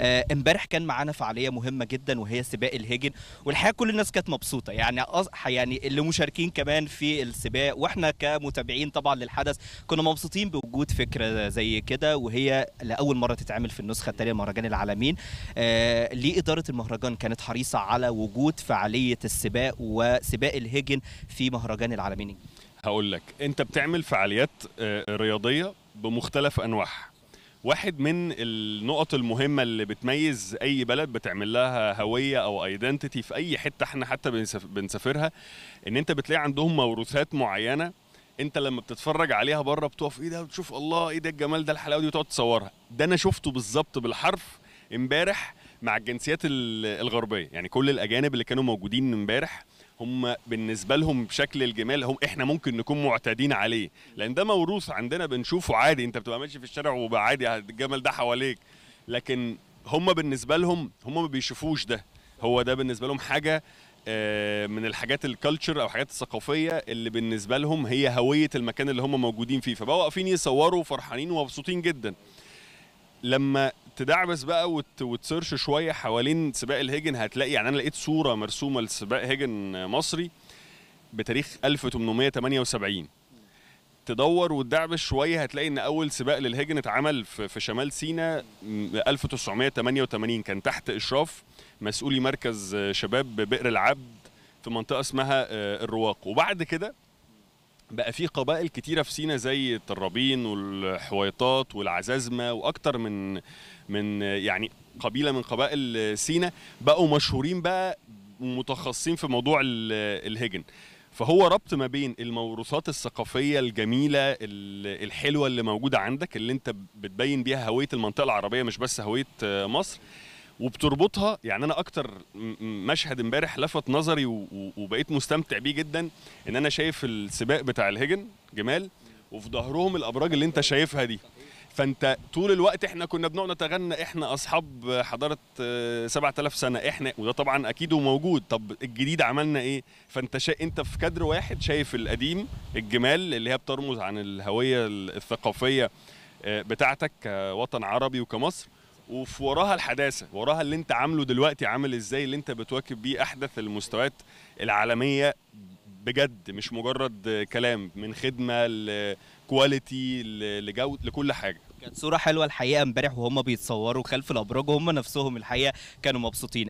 آه، امبارح كان معانا فعاليه مهمه جدا وهي سباق الهجن والحقيقه كل الناس كانت مبسوطه يعني يعني اللي مشاركين كمان في السباق واحنا كمتابعين طبعا للحدث كنا مبسوطين بوجود فكره زي كده وهي لاول مره تتعمل في النسخه الثانيه مهرجان العالمين ليه آه، اداره المهرجان كانت حريصه على وجود فعاليه السباق وسباق الهجن في مهرجان العالمين هقول لك انت بتعمل فعاليات آه، رياضيه بمختلف انواعها واحد من النقط المهمة اللي بتميز أي بلد بتعمل لها هوية أو ايدنتيتي في أي حتة احنا حتى بنسافرها إن أنت بتلاقي عندهم موروثات معينة انت لما بتتفرج عليها بره بتقف ايه ده وتشوف الله ايه ده الجمال ده الحلاوه دي وتقعد تصورها ده انا شفته بالظبط بالحرف امبارح مع الجنسيات الغربيه يعني كل الاجانب اللي كانوا موجودين امبارح هم بالنسبه لهم شكل الجمال هم احنا ممكن نكون معتادين عليه لان ده موروث عندنا بنشوفه عادي انت بتبقى ماشي في الشارع وبقى عادي الجمل ده حواليك لكن هم بالنسبه لهم هم ما بيشوفوش ده هو ده بالنسبه لهم حاجه آه، من الحاجات الكالتشر او الحاجات الثقافيه اللي بالنسبه لهم هي هويه المكان اللي هم موجودين فيه فبقوا واقفين يصوروا فرحانين ومبسوطين جدا لما تدعبس بقى وت... وتسيرش شويه حوالين سباق الهيجن هتلاقي يعني انا لقيت صوره مرسومه لسباق هيجن مصري بتاريخ 1878 تدور وتدعبس شويه هتلاقي ان اول سباق للهيجن اتعمل في, في شمال سينا 1988 كان تحت اشراف مسؤولي مركز شباب بئر العبد في منطقه اسمها آه، الرواق وبعد كده بقى في قبائل كتيرة في سينا زي الترابين والحويطات والعزازمة وأكتر من من يعني قبيلة من قبائل سينا بقوا مشهورين بقى متخصصين في موضوع الهجن فهو ربط ما بين الموروثات الثقافيه الجميله الحلوه اللي موجوده عندك اللي انت بتبين بيها هويه المنطقه العربيه مش بس هويه مصر وبتربطها يعني انا اكتر مشهد امبارح لفت نظري وبقيت مستمتع بيه جدا ان انا شايف السباق بتاع الهجن جمال وفي ظهرهم الابراج اللي انت شايفها دي فانت طول الوقت احنا كنا بنقعد نتغنى احنا اصحاب حضاره 7000 سنه احنا وده طبعا اكيد وموجود طب الجديد عملنا ايه فانت شا... انت في كادر واحد شايف القديم الجمال اللي هي بترمز عن الهويه الثقافيه آه، بتاعتك كوطن عربي وكمصر وفي وراها الحداثه وراها اللي انت عامله دلوقتي عامل ازاي اللي انت بتواكب بيه احدث المستويات العالميه بجد مش مجرد كلام من خدمه لكواليتي لجود لكل حاجه كانت صوره حلوه الحقيقه امبارح وهم بيتصوروا خلف الابراج وهم نفسهم الحقيقه كانوا مبسوطين